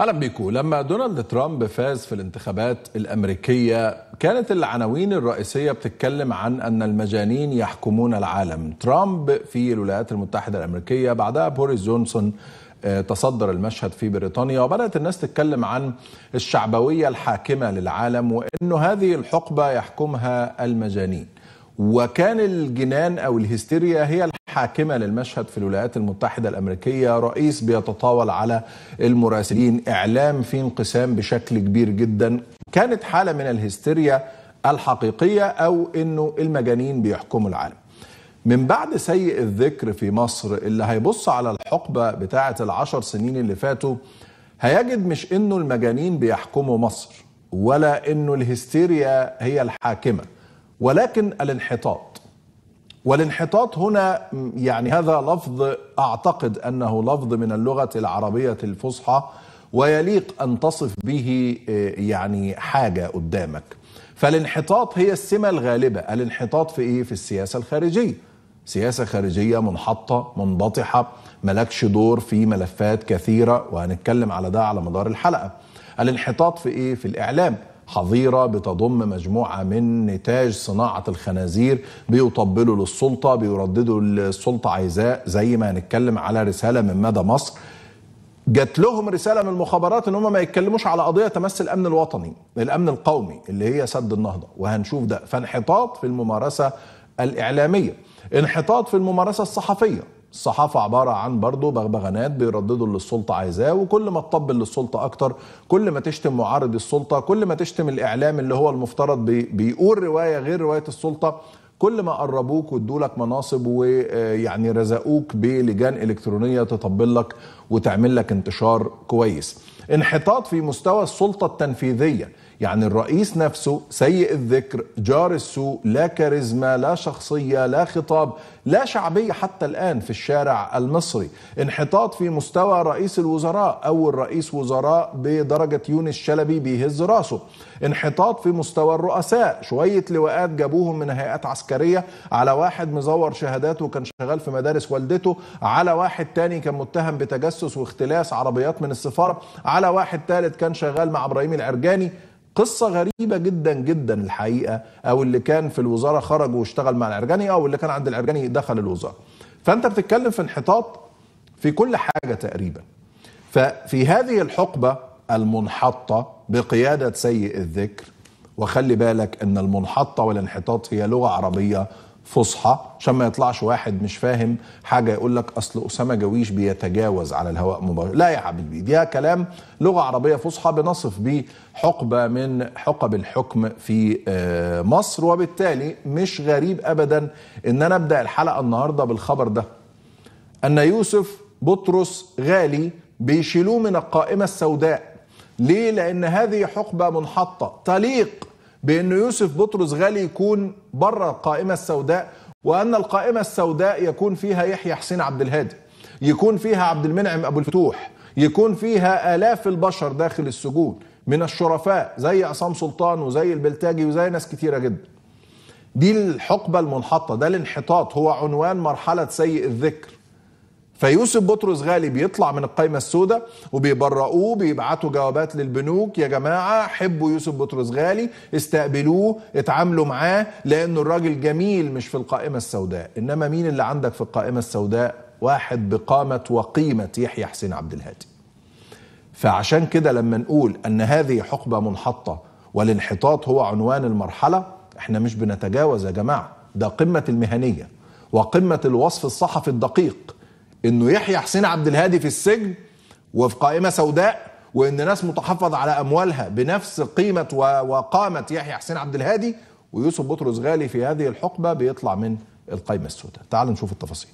اهلا بيكم لما دونالد ترامب فاز في الانتخابات الامريكيه كانت العناوين الرئيسيه بتتكلم عن ان المجانين يحكمون العالم ترامب في الولايات المتحده الامريكيه بعدها بوريس جونسون آه، تصدر المشهد في بريطانيا وبدات الناس تتكلم عن الشعبويه الحاكمه للعالم وانه هذه الحقبه يحكمها المجانين وكان الجنان او الهستيريا هي حاكمة للمشهد في الولايات المتحدة الأمريكية رئيس بيتطاول على المراسلين إعلام في انقسام بشكل كبير جدا كانت حالة من الهستيريا الحقيقية أو أنه المجانين بيحكموا العالم من بعد سيء الذكر في مصر اللي هيبص على الحقبة بتاعة العشر سنين اللي فاتوا هيجد مش أنه المجانين بيحكموا مصر ولا أنه الهستيريا هي الحاكمة ولكن الانحطاط والانحطاط هنا يعني هذا لفظ اعتقد انه لفظ من اللغه العربيه الفصحى ويليق ان تصف به آه، يعني حاجه قدامك فالانحطاط هي السمه الغالبه الانحطاط في ايه في السياسه الخارجيه سياسه خارجيه منحطه منبطحه ملكش دور في ملفات كثيره وهنتكلم على ده على مدار الحلقه الانحطاط في ايه في الاعلام حظيرة بتضم مجموعة من نتاج صناعة الخنازير بيطبلوا للسلطة بيرددوا السلطة عايزاه زي ما هنتكلم على رسالة من مدى مصر جات لهم رسالة من المخابرات ان هم ما يتكلموش على قضية تمس الامن الوطني الامن القومي اللي هي سد النهضة وهنشوف ده فانحطاط في الممارسة الاعلامية انحطاط في الممارسة الصحفية الصحافة عبارة عن برضه بغبغانات بيرددوا اللي السلطة عايزاه وكل ما تطبل للسلطة أكتر كل ما تشتم معارض السلطة كل ما تشتم الإعلام اللي هو المفترض بي بيقول رواية غير رواية السلطة كل ما قربوك وادولك مناصب ويعني رزقوك بلجان إلكترونية تطبل لك وتعمل لك انتشار كويس انحطاط في مستوى السلطة التنفيذية يعني الرئيس نفسه سيء الذكر جار السوء لا كاريزما لا شخصية لا خطاب لا شعبية حتى الآن في الشارع المصري انحطاط في مستوى رئيس الوزراء أول رئيس وزراء بدرجة يونس شلبي بيهز راسه انحطاط في مستوى الرؤساء شوية لواءات جابوهم من هيئات عسكرية على واحد مزور شهاداته كان شغال في مدارس والدته على واحد تاني كان متهم بتجسس واختلاس عربيات من السفارة على واحد تالت كان شغال مع ابراهيم العرجاني قصة غريبة جدا جدا الحقيقة او اللي كان في الوزارة خرج واشتغل مع العرجاني او اللي كان عند العرجاني دخل الوزارة فانت بتتكلم في انحطاط في كل حاجة تقريبا ففي هذه الحقبة المنحطة بقيادة سيء الذكر وخلي بالك ان المنحطة والانحطاط هي لغة عربية فصحى عشان ما يطلعش واحد مش فاهم حاجة يقول لك أصل أسامة جويش بيتجاوز على الهواء مباشرة لا يا حبيبي دي كلام لغة عربية فصحى بنصف به حقبة من حقب الحكم في آه، مصر وبالتالي مش غريب أبدا أن أنا أبدأ الحلقة النهاردة بالخبر ده أن يوسف بطرس غالي بيشيلوه من القائمة السوداء ليه لان هذه حقبه منحطه تليق بان يوسف بطرس غالي يكون بره القائمه السوداء وان القائمه السوداء يكون فيها يحيى حسين عبد الهادي يكون فيها عبد المنعم ابو الفتوح يكون فيها الاف البشر داخل السجون من الشرفاء زي عصام سلطان وزي البلتاجي وزي ناس كتيره جدا دي الحقبه المنحطه ده الانحطاط هو عنوان مرحله سيء الذكر فيوسف بطرس غالي بيطلع من القايمة السوداء وبيبرقوه بيبعتوا جوابات للبنوك يا جماعة حبوا يوسف بطرس غالي استقبلوه اتعاملوا معاه لأن الراجل جميل مش في القائمة السوداء إنما مين اللي عندك في القائمة السوداء واحد بقامة وقيمة يحيى حسين عبد الهادي فعشان كده لما نقول أن هذه حقبة منحطة والانحطاط هو عنوان المرحلة احنا مش بنتجاوز يا جماعة ده قمة المهنية وقمة الوصف الصحفي الدقيق انه يحيى حسين عبد الهادي في السجن وفي قائمه سوداء وان ناس متحفظ على اموالها بنفس قيمه وقامه يحيى حسين عبد الهادي ويوسف بطرس غالي في هذه الحقبه بيطلع من القائمه السوداء تعالوا نشوف التفاصيل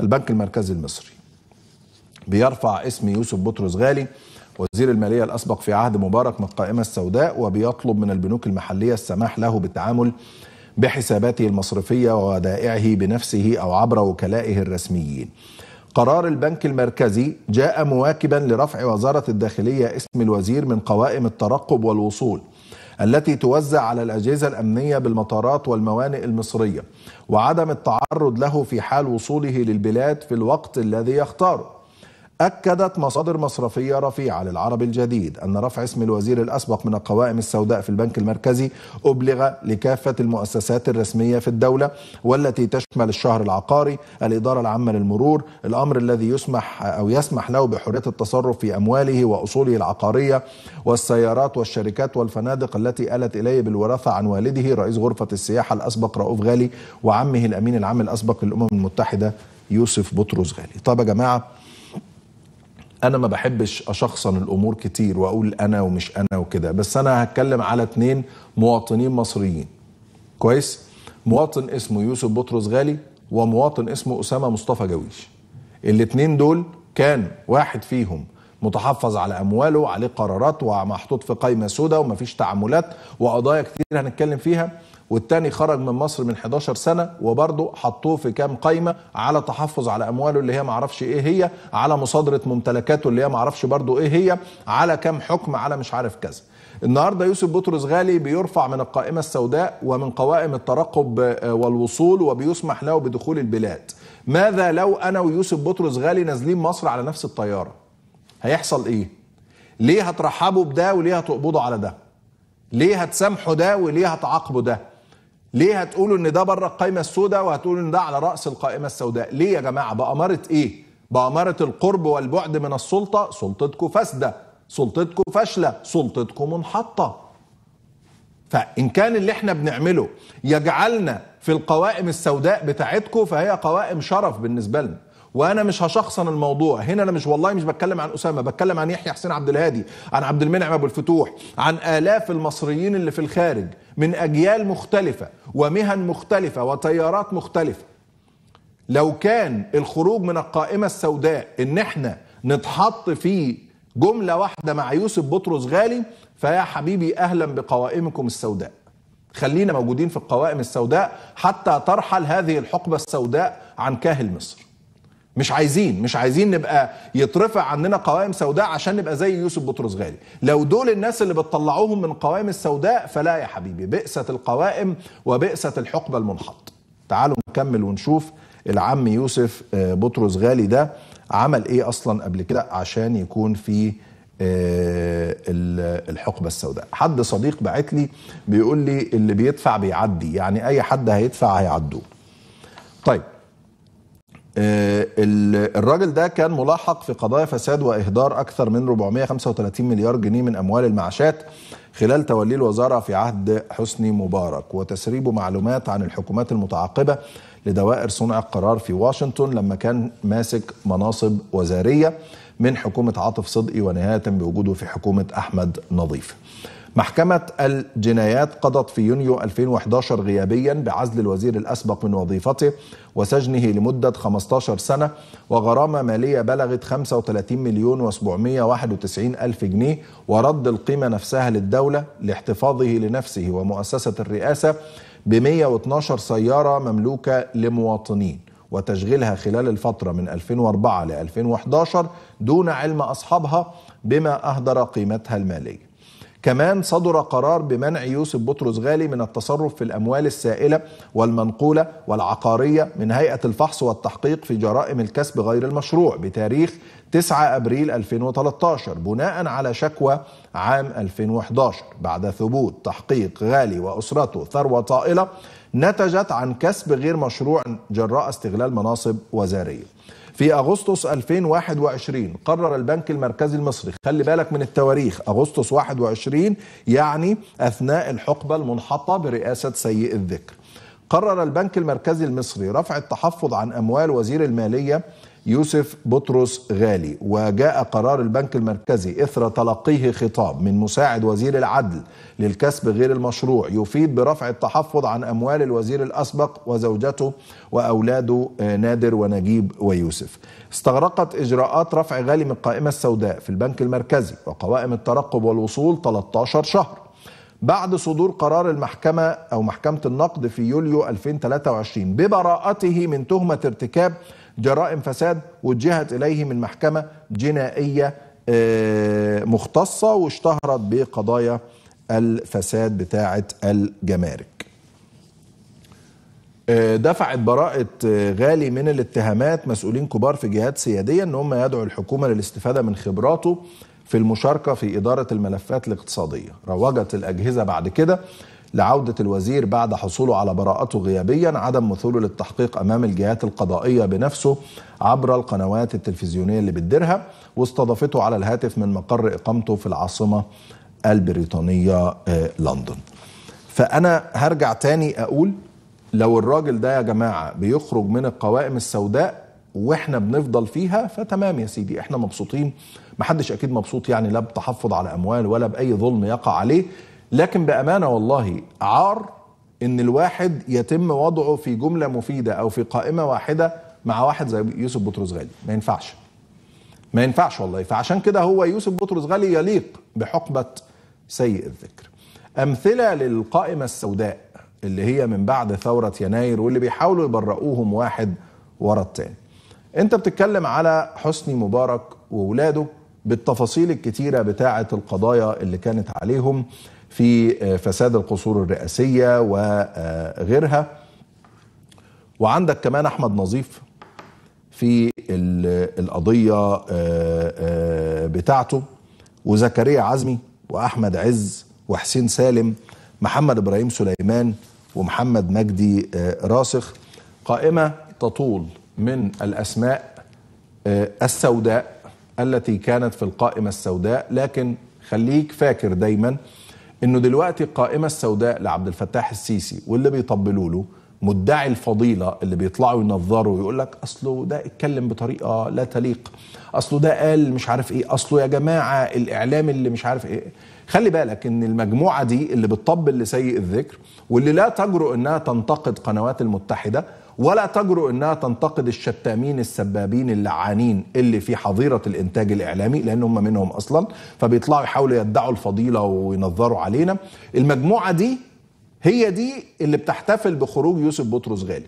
البنك المركزي المصري بيرفع اسم يوسف بطرس غالي وزير المالية الأسبق في عهد مبارك من القائمة السوداء وبيطلب من البنوك المحلية السماح له بالتعامل بحساباته المصرفية وودائعه بنفسه أو عبر وكلائه الرسميين قرار البنك المركزي جاء مواكبا لرفع وزارة الداخلية اسم الوزير من قوائم الترقب والوصول التي توزع على الأجهزة الأمنية بالمطارات والموانئ المصرية وعدم التعرض له في حال وصوله للبلاد في الوقت الذي يختاره أكدت مصادر مصرفية رفيعة للعرب الجديد أن رفع اسم الوزير الأسبق من القوائم السوداء في البنك المركزي أبلغ لكافة المؤسسات الرسمية في الدولة والتي تشمل الشهر العقاري الإدارة العامة للمرور الأمر الذي يسمح أو يسمح له بحرية التصرف في أمواله وأصوله العقارية والسيارات والشركات والفنادق التي آلت إليه بالوراثة عن والده رئيس غرفة السياحة الأسبق رؤوف غالي وعمه الأمين العام الأسبق للأمم المتحدة يوسف بطرس غالي طيب يا جماعة انا ما بحبش اشخصن الامور كتير واقول انا ومش انا وكده بس انا هتكلم على اتنين مواطنين مصريين كويس مواطن اسمه يوسف بطرس غالي ومواطن اسمه اسامه مصطفى جويش الاتنين دول كان واحد فيهم متحفظ على امواله عليه قرارات ومحطوط في قائمه سوداء ومفيش تعاملات وقضايا كتير هنتكلم فيها والتاني خرج من مصر من 11 سنة وبرضه حطوه في كام قايمة على تحفظ على أمواله اللي هي معرفش إيه هي على مصادرة ممتلكاته اللي هي معرفش برضه إيه هي على كام حكم على مش عارف كذا النهارده يوسف بطرس غالي بيرفع من القائمه السوداء ومن قوائم الترقب آه، والوصول وبيسمح له بدخول البلاد ماذا لو انا ويوسف بطرس غالي نازلين مصر على نفس الطياره هيحصل ايه ليه هترحبوا بده وليه هتقبضوا على ده ليه هتسامحوا ده وليه هتعاقبوا ده ليه هتقولوا ان ده بره القائمه السوداء وهتقولوا ان ده على راس القائمه السوداء ليه يا جماعه باماره ايه باماره القرب والبعد من السلطه سلطتكم فاسده سلطتكم فاشله سلطتكم منحطه فان كان اللي احنا بنعمله يجعلنا في القوائم السوداء بتاعتكم فهي قوائم شرف بالنسبه لنا وانا مش هشخصن الموضوع هنا انا مش والله مش بتكلم عن اسامه بتكلم عن يحيى حسين عبد الهادي عن عبد المنعم ابو الفتوح عن الاف المصريين اللي في الخارج من اجيال مختلفه ومهن مختلفه وتيارات مختلفه لو كان الخروج من القائمه السوداء ان احنا نتحط في جمله واحده مع يوسف بطرس غالي فيا حبيبي اهلا بقوائمكم السوداء خلينا موجودين في القوائم السوداء حتى ترحل هذه الحقبه السوداء عن كاهل مصر مش عايزين مش عايزين نبقى يترفع عننا قوائم سوداء عشان نبقى زي يوسف بطرس غالي لو دول الناس اللي بتطلعوهم من قوائم السوداء فلا يا حبيبي بئست القوائم وبئست الحقبة المنحط تعالوا نكمل ونشوف العم يوسف آه، بطرس غالي ده عمل ايه اصلا قبل كده عشان يكون في آه، الحقبة السوداء حد صديق بعت لي بيقول لي اللي بيدفع بيعدي يعني اي حد هيدفع هيعدوه طيب آه، الراجل ده كان ملاحق في قضايا فساد واهدار اكثر من 435 مليار جنيه من اموال المعاشات خلال توليه الوزاره في عهد حسني مبارك وتسريب معلومات عن الحكومات المتعاقبه لدوائر صنع القرار في واشنطن لما كان ماسك مناصب وزاريه من حكومه عاطف صدقي ونهايه بوجوده في حكومه احمد نظيف. محكمة الجنايات قضت في يونيو 2011 غيابيا بعزل الوزير الأسبق من وظيفته وسجنه لمدة 15 سنة وغرامة مالية بلغت 35 مليون و791 ألف جنيه ورد القيمة نفسها للدولة لاحتفاظه لنفسه ومؤسسة الرئاسة ب 112 سيارة مملوكة لمواطنين وتشغيلها خلال الفترة من 2004 ل 2011 دون علم أصحابها بما أهدر قيمتها المالية كمان صدر قرار بمنع يوسف بطرس غالي من التصرف في الأموال السائلة والمنقولة والعقارية من هيئة الفحص والتحقيق في جرائم الكسب غير المشروع بتاريخ 9 أبريل 2013 بناء على شكوى عام 2011 بعد ثبوت تحقيق غالي وأسرته ثروة طائلة نتجت عن كسب غير مشروع جراء استغلال مناصب وزارية في أغسطس 2021 قرر البنك المركزي المصري خلي بالك من التواريخ أغسطس 21 يعني أثناء الحقبة المنحطة برئاسة سيء الذكر قرر البنك المركزي المصري رفع التحفظ عن أموال وزير المالية يوسف بطرس غالي وجاء قرار البنك المركزي إثر تلقيه خطاب من مساعد وزير العدل للكسب غير المشروع يفيد برفع التحفظ عن أموال الوزير الأسبق وزوجته وأولاده آه، نادر ونجيب ويوسف استغرقت إجراءات رفع غالي من القائمة السوداء في البنك المركزي وقوائم الترقب والوصول 13 شهر بعد صدور قرار المحكمة أو محكمة النقد في يوليو 2023 ببراءته من تهمة ارتكاب جرائم فساد وجهت إليه من محكمة جنائية آه، مختصة واشتهرت بقضايا الفساد بتاعة الجمارك آه، دفعت براءة آه، غالي من الاتهامات مسؤولين كبار في جهات سيادية ان هم يدعوا الحكومة للاستفادة من خبراته في المشاركة في إدارة الملفات الاقتصادية روجت الأجهزة بعد كده لعودة الوزير بعد حصوله على براءته غيابيا عدم مثوله للتحقيق أمام الجهات القضائية بنفسه عبر القنوات التلفزيونية اللي بتديرها واستضافته على الهاتف من مقر إقامته في العاصمة البريطانية آه، لندن فأنا هرجع تاني أقول لو الراجل ده يا جماعة بيخرج من القوائم السوداء واحنا بنفضل فيها فتمام يا سيدي احنا مبسوطين محدش اكيد مبسوط يعني لا بتحفظ على اموال ولا باي ظلم يقع عليه لكن بامانه والله عار ان الواحد يتم وضعه في جمله مفيده او في قائمه واحده مع واحد زي يوسف بطرس غالي ما ينفعش ما ينفعش والله فعشان كده هو يوسف بطرس غالي يليق بحقبه سيء الذكر امثله للقائمه السوداء اللي هي من بعد ثوره يناير واللي بيحاولوا يبرؤوهم واحد ورا الثاني انت بتتكلم على حسني مبارك وولاده بالتفاصيل الكتيره بتاعه القضايا اللي كانت عليهم في آه، فساد القصور الرئاسيه وغيرها وعندك كمان احمد نظيف في القضيه آه، آه، بتاعته وزكريا عزمي واحمد عز وحسين سالم محمد ابراهيم سليمان ومحمد مجدي راسخ قائمه تطول من الاسماء السوداء التي كانت في القائمه السوداء لكن خليك فاكر دايما انه دلوقتي القائمه السوداء لعبد الفتاح السيسي واللي بيطبلوا له مدعي الفضيله اللي بيطلعوا ينظروا ويقول لك اصله ده اتكلم بطريقه لا تليق اصله ده قال مش عارف ايه اصله يا جماعه الاعلام اللي مش عارف ايه خلي بالك ان المجموعه دي اللي بتطبل لسيء الذكر واللي لا تجرؤ انها تنتقد قنوات المتحده ولا تجرؤ انها تنتقد الشتامين السبابين اللعانين اللي في حظيره الانتاج الاعلامي لان هم منهم اصلا فبيطلعوا يحاولوا يدعوا الفضيله وينظروا علينا المجموعه دي هي دي اللي بتحتفل بخروج يوسف بطرس غالي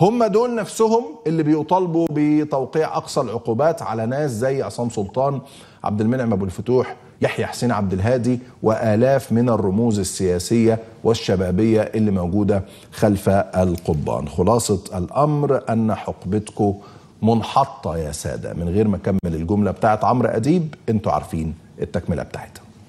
هم دول نفسهم اللي بيطالبوا بتوقيع اقصى العقوبات على ناس زي عصام سلطان عبد المنعم ابو الفتوح يحيى حسين عبد الهادي والاف من الرموز السياسيه والشبابيه اللي موجوده خلف القضبان خلاصه الامر ان حقبتكم منحطه يا ساده من غير ما اكمل الجمله بتاعت عمرو اديب انتوا عارفين التكمله بتاعتها